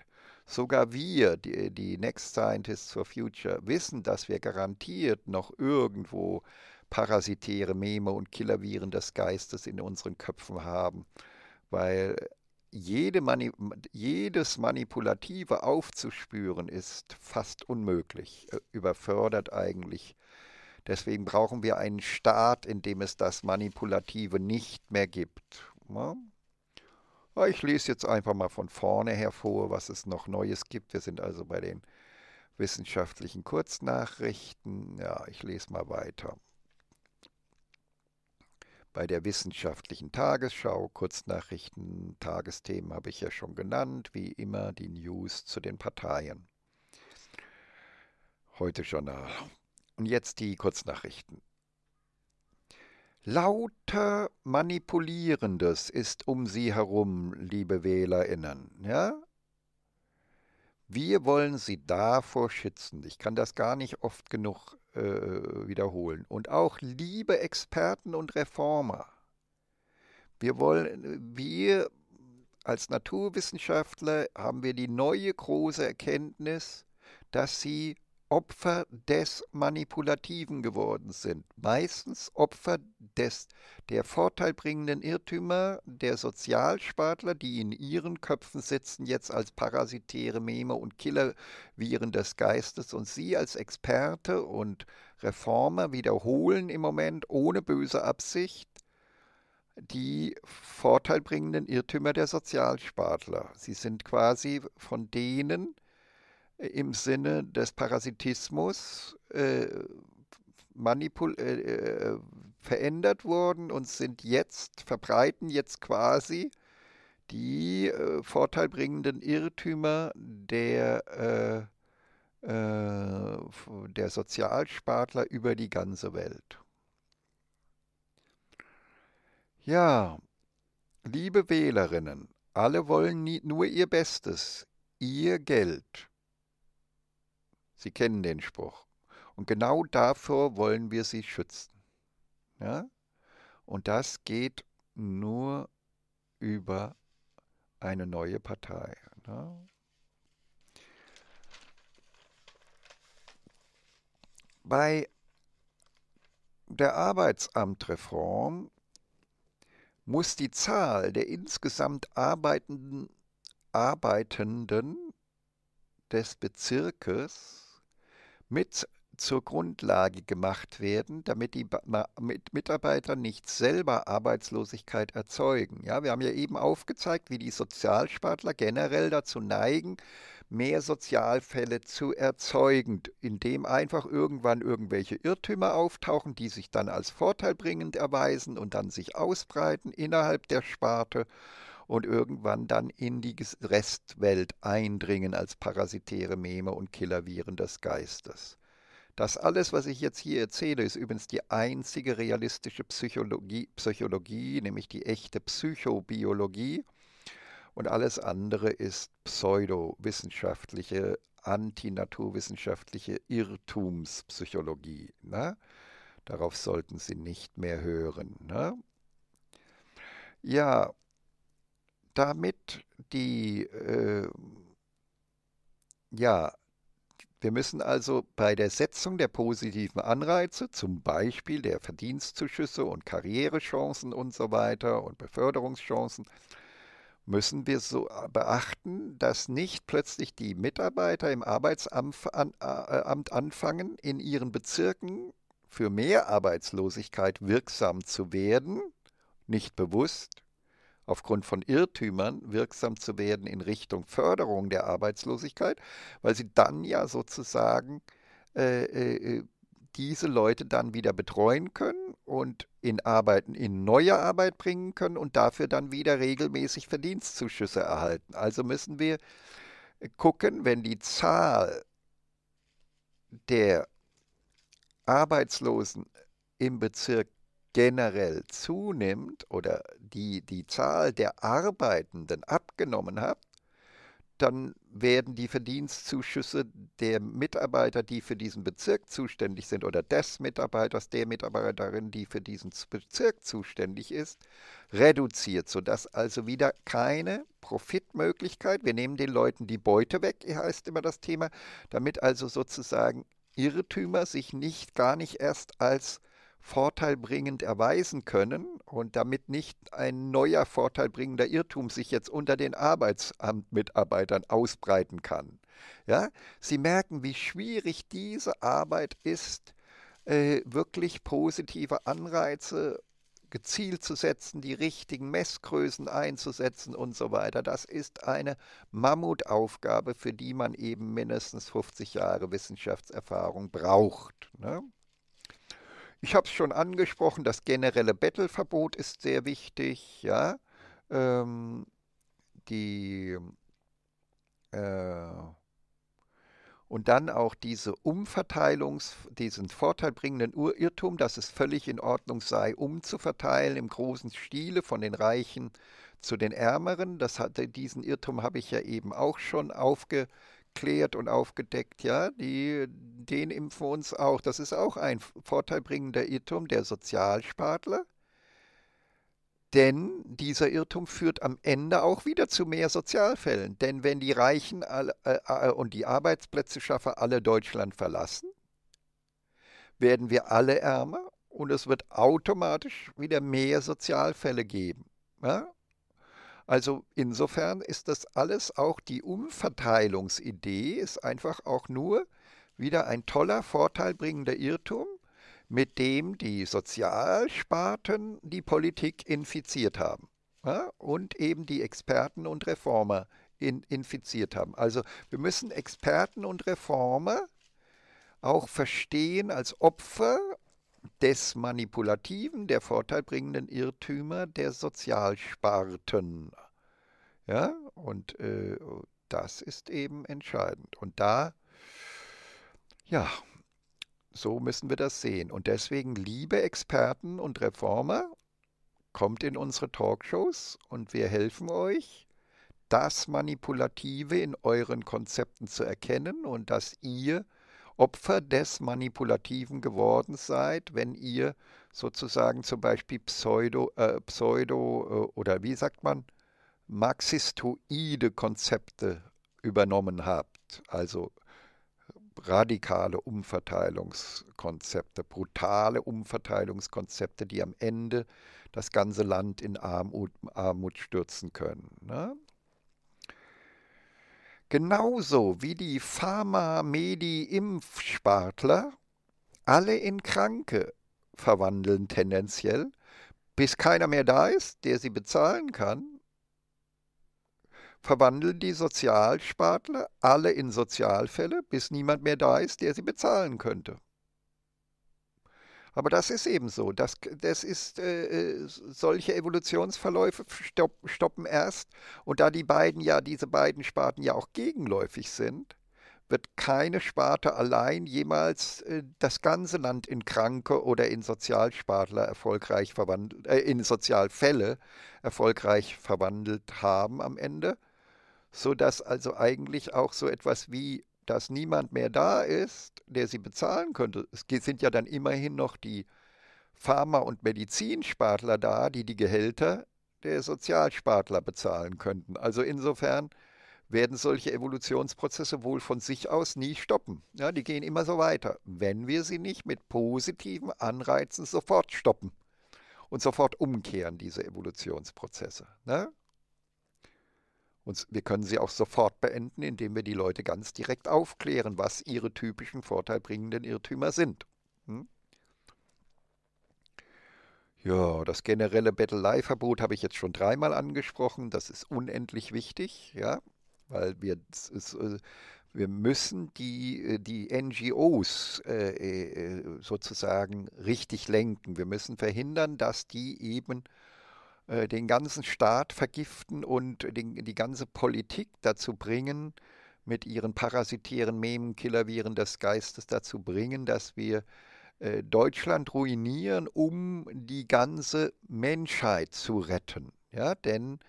Sogar wir, die, die Next Scientists for Future, wissen, dass wir garantiert noch irgendwo parasitäre Meme und Killerviren des Geistes in unseren Köpfen haben, weil jede Mani jedes Manipulative aufzuspüren ist fast unmöglich, äh, überfördert eigentlich. Deswegen brauchen wir einen Staat, in dem es das Manipulative nicht mehr gibt. Ne? Ah, ich lese jetzt einfach mal von vorne hervor, was es noch Neues gibt. Wir sind also bei den wissenschaftlichen Kurznachrichten. Ja, ich lese mal weiter bei der wissenschaftlichen Tagesschau, Kurznachrichten, Tagesthemen habe ich ja schon genannt, wie immer die News zu den Parteien. Heute Journal. Und jetzt die Kurznachrichten. Lauter Manipulierendes ist um Sie herum, liebe WählerInnen. Ja? Wir wollen Sie davor schützen. Ich kann das gar nicht oft genug äh, wiederholen. Und auch liebe Experten und Reformer, wir wollen, wir als Naturwissenschaftler haben wir die neue große Erkenntnis, dass sie Opfer des Manipulativen geworden sind. Meistens Opfer des der vorteilbringenden Irrtümer der Sozialspartler, die in ihren Köpfen sitzen, jetzt als parasitäre Meme und Killerviren des Geistes und sie als Experte und Reformer wiederholen im Moment ohne böse Absicht die vorteilbringenden Irrtümer der Sozialspartler. Sie sind quasi von denen, im Sinne des Parasitismus äh, manipul äh, äh verändert wurden und sind jetzt, verbreiten jetzt quasi die äh, vorteilbringenden Irrtümer der, äh, äh, der Sozialspartler über die ganze Welt. Ja, liebe Wählerinnen, alle wollen nie, nur ihr Bestes, ihr Geld. Sie kennen den Spruch. Und genau dafür wollen wir sie schützen. Ja? Und das geht nur über eine neue Partei. Ja? Bei der Arbeitsamtreform muss die Zahl der insgesamt arbeitenden, arbeitenden des Bezirkes mit zur Grundlage gemacht werden, damit die Mitarbeiter nicht selber Arbeitslosigkeit erzeugen. Ja, wir haben ja eben aufgezeigt, wie die Sozialspartler generell dazu neigen, mehr Sozialfälle zu erzeugen, indem einfach irgendwann irgendwelche Irrtümer auftauchen, die sich dann als vorteilbringend erweisen und dann sich ausbreiten innerhalb der Sparte und irgendwann dann in die Restwelt eindringen als parasitäre Meme und Killerviren des Geistes. Das alles, was ich jetzt hier erzähle, ist übrigens die einzige realistische Psychologie, Psychologie nämlich die echte Psychobiologie. Und alles andere ist pseudowissenschaftliche, antinaturwissenschaftliche Irrtumspsychologie. Ne? Darauf sollten Sie nicht mehr hören. Ne? Ja, damit die, äh, ja, wir müssen also bei der Setzung der positiven Anreize, zum Beispiel der Verdienstzuschüsse und Karrierechancen und so weiter und Beförderungschancen, müssen wir so beachten, dass nicht plötzlich die Mitarbeiter im Arbeitsamt äh, anfangen, in ihren Bezirken für mehr Arbeitslosigkeit wirksam zu werden, nicht bewusst, aufgrund von Irrtümern wirksam zu werden in Richtung Förderung der Arbeitslosigkeit, weil sie dann ja sozusagen äh, äh, äh, diese Leute dann wieder betreuen können und in Arbeiten, in neue Arbeit bringen können und dafür dann wieder regelmäßig Verdienstzuschüsse erhalten. Also müssen wir gucken, wenn die Zahl der Arbeitslosen im Bezirk generell zunimmt oder die, die Zahl der Arbeitenden abgenommen hat, dann werden die Verdienstzuschüsse der Mitarbeiter, die für diesen Bezirk zuständig sind, oder des Mitarbeiters, der Mitarbeiterin, die für diesen Bezirk zuständig ist, reduziert, sodass also wieder keine Profitmöglichkeit, wir nehmen den Leuten die Beute weg, heißt immer das Thema, damit also sozusagen Irrtümer sich nicht gar nicht erst als vorteilbringend erweisen können und damit nicht ein neuer vorteilbringender Irrtum sich jetzt unter den Arbeitsamtmitarbeitern ausbreiten kann. Ja? Sie merken, wie schwierig diese Arbeit ist, äh, wirklich positive Anreize gezielt zu setzen, die richtigen Messgrößen einzusetzen und so weiter. Das ist eine Mammutaufgabe, für die man eben mindestens 50 Jahre Wissenschaftserfahrung braucht. Ne? Ich habe es schon angesprochen, das generelle Bettelverbot ist sehr wichtig. Ja? Ähm, die, äh, und dann auch diese Umverteilungs-, diesen vorteilbringenden Irrtum, dass es völlig in Ordnung sei, umzuverteilen im großen Stile von den Reichen zu den Ärmeren. Das hatte, diesen Irrtum habe ich ja eben auch schon aufgezeigt aufgeklärt und aufgedeckt, ja, die, den impfen uns auch. Das ist auch ein vorteilbringender Irrtum der Sozialspartler. Denn dieser Irrtum führt am Ende auch wieder zu mehr Sozialfällen. Denn wenn die Reichen alle, äh, äh und die Arbeitsplätzeschaffer alle Deutschland verlassen, werden wir alle ärmer und es wird automatisch wieder mehr Sozialfälle geben. Ja? Also insofern ist das alles auch die Umverteilungsidee, ist einfach auch nur wieder ein toller, vorteilbringender Irrtum, mit dem die Sozialsparten die Politik infiziert haben ja, und eben die Experten und Reformer in, infiziert haben. Also wir müssen Experten und Reformer auch verstehen als Opfer des manipulativen, der vorteilbringenden Irrtümer der Sozialsparten. Ja, und äh, das ist eben entscheidend. Und da, ja, so müssen wir das sehen. Und deswegen, liebe Experten und Reformer, kommt in unsere Talkshows und wir helfen euch, das Manipulative in euren Konzepten zu erkennen und dass ihr Opfer des Manipulativen geworden seid, wenn ihr sozusagen zum Beispiel Pseudo, äh, Pseudo äh, oder wie sagt man, marxistoide Konzepte übernommen habt, also radikale Umverteilungskonzepte, brutale Umverteilungskonzepte, die am Ende das ganze Land in Armut, Armut stürzen können. Ne? genauso wie die Pharma-Medi-Impfspartler alle in Kranke verwandeln tendenziell, bis keiner mehr da ist, der sie bezahlen kann, verwandeln die Sozialspartler alle in Sozialfälle, bis niemand mehr da ist, der sie bezahlen könnte. Aber das ist eben so. Das, das ist, äh, äh solche Evolutionsverläufe stoppen erst. Und da die beiden ja, diese beiden Sparten ja auch gegenläufig sind, wird keine Sparte allein jemals äh, das ganze Land in Kranke oder in Sozialspartler erfolgreich verwandelt, äh, in Sozialfälle erfolgreich verwandelt haben am Ende, sodass also eigentlich auch so etwas wie dass niemand mehr da ist, der sie bezahlen könnte. Es sind ja dann immerhin noch die Pharma- und Medizinspartler da, die die Gehälter der Sozialspartler bezahlen könnten. Also insofern werden solche Evolutionsprozesse wohl von sich aus nie stoppen. Ja, die gehen immer so weiter, wenn wir sie nicht mit positiven Anreizen sofort stoppen und sofort umkehren, diese Evolutionsprozesse. Ne? Und wir können sie auch sofort beenden, indem wir die Leute ganz direkt aufklären, was ihre typischen vorteilbringenden Irrtümer sind. Hm? Ja, das generelle Bettelei-Verbot habe ich jetzt schon dreimal angesprochen. Das ist unendlich wichtig, ja, weil wir, ist, äh, wir müssen die, äh, die NGOs äh, sozusagen richtig lenken. Wir müssen verhindern, dass die eben äh, den ganzen Staat vergiften und den, die ganze Politik dazu bringen, mit ihren parasitären Memen, Killerviren des Geistes dazu bringen, dass wir äh, Deutschland ruinieren, um die ganze Menschheit zu retten. Ja, denn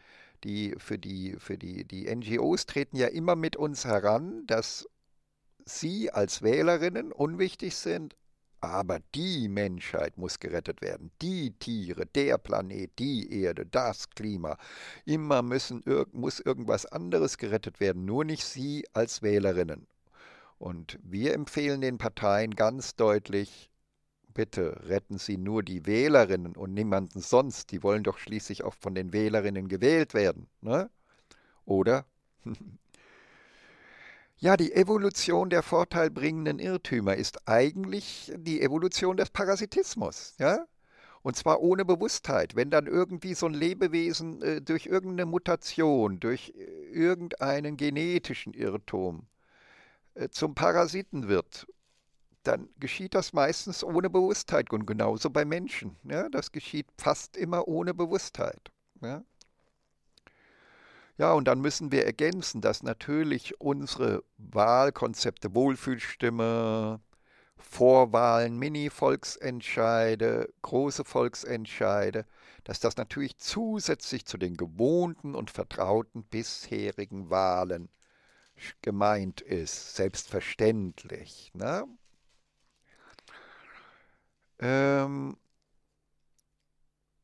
die, für, die, für die, die NGOs treten ja immer mit uns heran, dass sie als Wählerinnen unwichtig sind, aber die Menschheit muss gerettet werden. Die Tiere, der Planet, die Erde, das Klima. Immer müssen, muss irgendwas anderes gerettet werden, nur nicht Sie als Wählerinnen. Und wir empfehlen den Parteien ganz deutlich, bitte retten Sie nur die Wählerinnen und niemanden sonst. Die wollen doch schließlich auch von den Wählerinnen gewählt werden. Ne? Oder? Ja, die Evolution der vorteilbringenden Irrtümer ist eigentlich die Evolution des Parasitismus, ja? Und zwar ohne Bewusstheit. Wenn dann irgendwie so ein Lebewesen äh, durch irgendeine Mutation, durch äh, irgendeinen genetischen Irrtum äh, zum Parasiten wird, dann geschieht das meistens ohne Bewusstheit und genauso bei Menschen. Ja? Das geschieht fast immer ohne Bewusstheit. Ja? Ja, und dann müssen wir ergänzen, dass natürlich unsere Wahlkonzepte Wohlfühlstimme, Vorwahlen, Mini-Volksentscheide, große Volksentscheide, dass das natürlich zusätzlich zu den gewohnten und vertrauten bisherigen Wahlen gemeint ist, selbstverständlich. Ne? Ähm,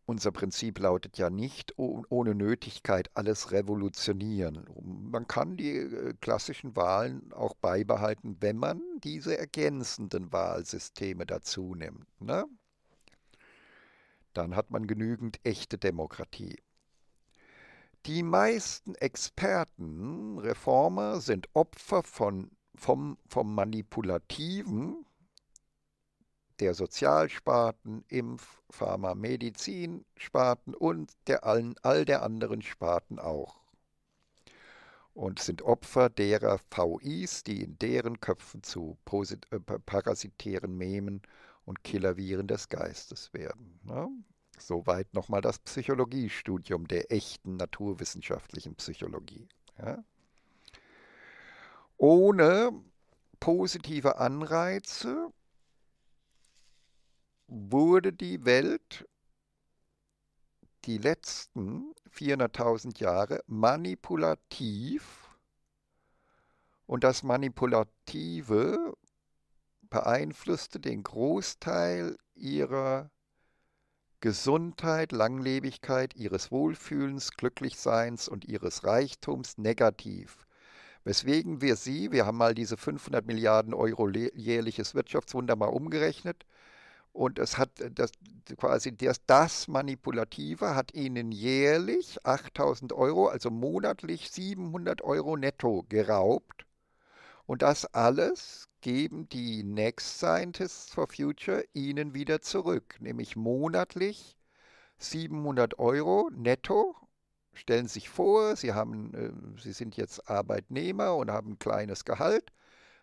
unser Prinzip lautet ja nicht ohne Nötigkeit alles revolutionieren. Man kann die äh, klassischen Wahlen auch beibehalten, wenn man diese ergänzenden Wahlsysteme dazu nimmt. Ne? Dann hat man genügend echte Demokratie. Die meisten Experten, Reformer, sind Opfer von, vom, vom manipulativen, der Sozialsparten, Impf-, Pharma-, Medizinsparten und der allen, all der anderen Sparten auch. Und sind Opfer derer VIs, die in deren Köpfen zu äh, parasitären Memen und Killerviren des Geistes werden. Ne? Soweit nochmal das Psychologiestudium der echten naturwissenschaftlichen Psychologie. Ja? Ohne positive Anreize wurde die Welt die letzten 400.000 Jahre manipulativ und das Manipulative beeinflusste den Großteil ihrer Gesundheit, Langlebigkeit, ihres Wohlfühlens, Glücklichseins und ihres Reichtums negativ. Weswegen wir sie, wir haben mal diese 500 Milliarden Euro jährliches Wirtschaftswunder mal umgerechnet, und es hat äh, das, quasi das, das Manipulative hat ihnen jährlich 8000 Euro, also monatlich 700 Euro netto geraubt. Und das alles geben die Next Scientists for Future ihnen wieder zurück, nämlich monatlich 700 Euro netto. Stellen Sie sich vor, Sie, haben, äh, Sie sind jetzt Arbeitnehmer und haben ein kleines Gehalt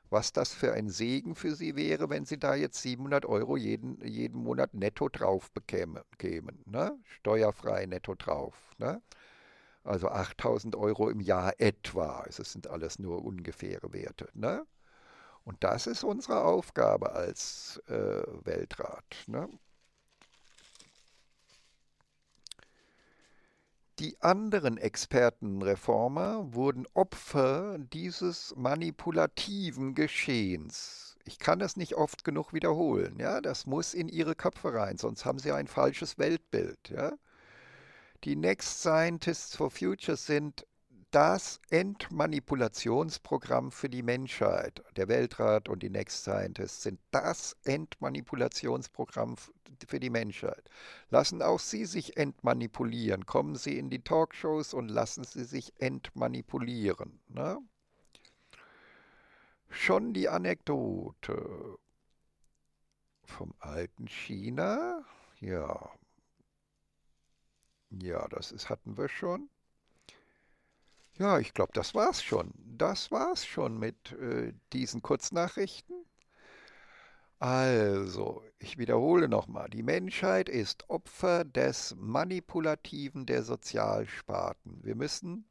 was das für ein Segen für sie wäre, wenn sie da jetzt 700 Euro jeden, jeden Monat netto drauf bekämen, kämen, ne? steuerfrei netto drauf. Ne? Also 8000 Euro im Jahr etwa. Es sind alles nur ungefähre Werte. Ne? Und das ist unsere Aufgabe als äh, Weltrat. Ne? Die anderen Expertenreformer wurden Opfer dieses manipulativen Geschehens. Ich kann das nicht oft genug wiederholen. Ja? Das muss in ihre Köpfe rein, sonst haben sie ein falsches Weltbild. Ja? Die Next Scientists for Future sind das Endmanipulationsprogramm für die Menschheit. Der Weltrat und die Next Scientists sind das Endmanipulationsprogramm für die Menschheit. Lassen auch Sie sich entmanipulieren. Kommen Sie in die Talkshows und lassen Sie sich entmanipulieren. Ne? Schon die Anekdote vom alten China. Ja. Ja, das ist, hatten wir schon. Ja, ich glaube, das war's schon. Das war's schon mit äh, diesen Kurznachrichten. Also, ich wiederhole nochmal, die Menschheit ist Opfer des Manipulativen der Sozialsparten. Wir müssen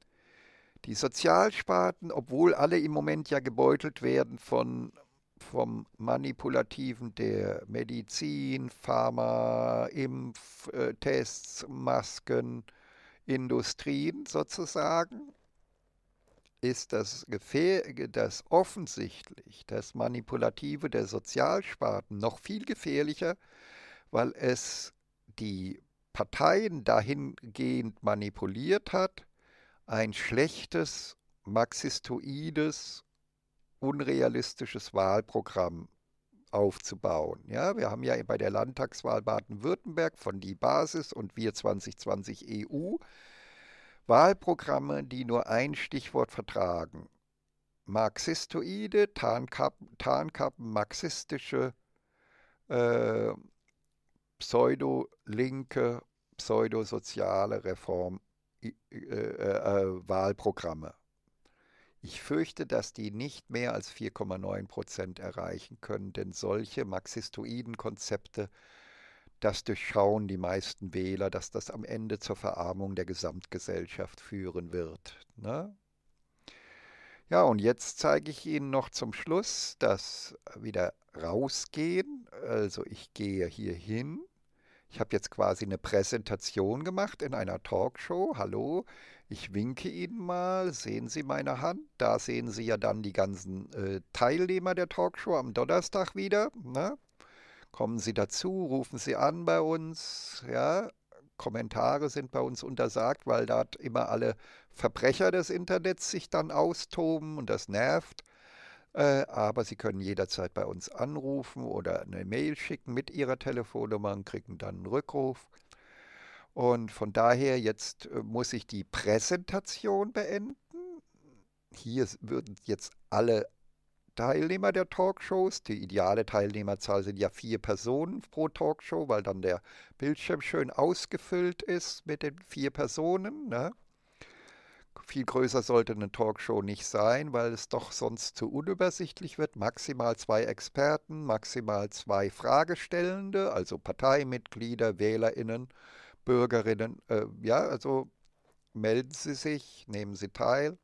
die Sozialsparten, obwohl alle im Moment ja gebeutelt werden von, vom Manipulativen der Medizin, Pharma, Impftests, äh, Masken, Industrien sozusagen, ist das, das offensichtlich, das Manipulative der Sozialsparten noch viel gefährlicher, weil es die Parteien dahingehend manipuliert hat, ein schlechtes, marxistoides, unrealistisches Wahlprogramm aufzubauen. Ja, wir haben ja bei der Landtagswahl Baden-Württemberg von die Basis und wir 2020 EU Wahlprogramme, die nur ein Stichwort vertragen. Marxistoide, Tarnkappen, Tarnkappen marxistische, äh, pseudo-linke, pseudosoziale Reform, äh, äh, äh, Wahlprogramme. Ich fürchte, dass die nicht mehr als 4,9 Prozent erreichen können, denn solche marxistoiden Konzepte das durchschauen die meisten Wähler, dass das am Ende zur Verarmung der Gesamtgesellschaft führen wird. Ne? Ja, und jetzt zeige ich Ihnen noch zum Schluss das äh, wieder rausgehen. Also ich gehe hier hin. Ich habe jetzt quasi eine Präsentation gemacht in einer Talkshow. Hallo, ich winke Ihnen mal. Sehen Sie meine Hand? Da sehen Sie ja dann die ganzen äh, Teilnehmer der Talkshow am Donnerstag wieder. Ne? Kommen Sie dazu, rufen Sie an bei uns. Ja, Kommentare sind bei uns untersagt, weil da immer alle Verbrecher des Internets sich dann austoben und das nervt. Äh, aber Sie können jederzeit bei uns anrufen oder eine Mail schicken mit Ihrer Telefonnummer und kriegen dann einen Rückruf. Und von daher, jetzt äh, muss ich die Präsentation beenden. Hier würden jetzt alle Teilnehmer der Talkshows. Die ideale Teilnehmerzahl sind ja vier Personen pro Talkshow, weil dann der Bildschirm schön ausgefüllt ist mit den vier Personen. Ne? Viel größer sollte eine Talkshow nicht sein, weil es doch sonst zu unübersichtlich wird. Maximal zwei Experten, maximal zwei Fragestellende, also Parteimitglieder, Wählerinnen, Bürgerinnen. Äh, ja, also melden Sie sich, nehmen Sie teil.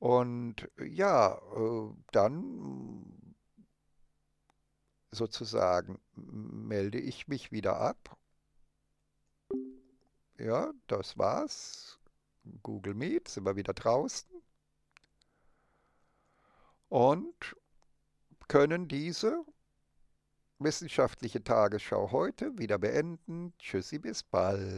Und äh, ja, äh, dann sozusagen melde ich mich wieder ab. Ja, das war's. Google Meet, sind wir wieder draußen. Und können diese wissenschaftliche Tagesschau heute wieder beenden. Tschüssi, bis bald.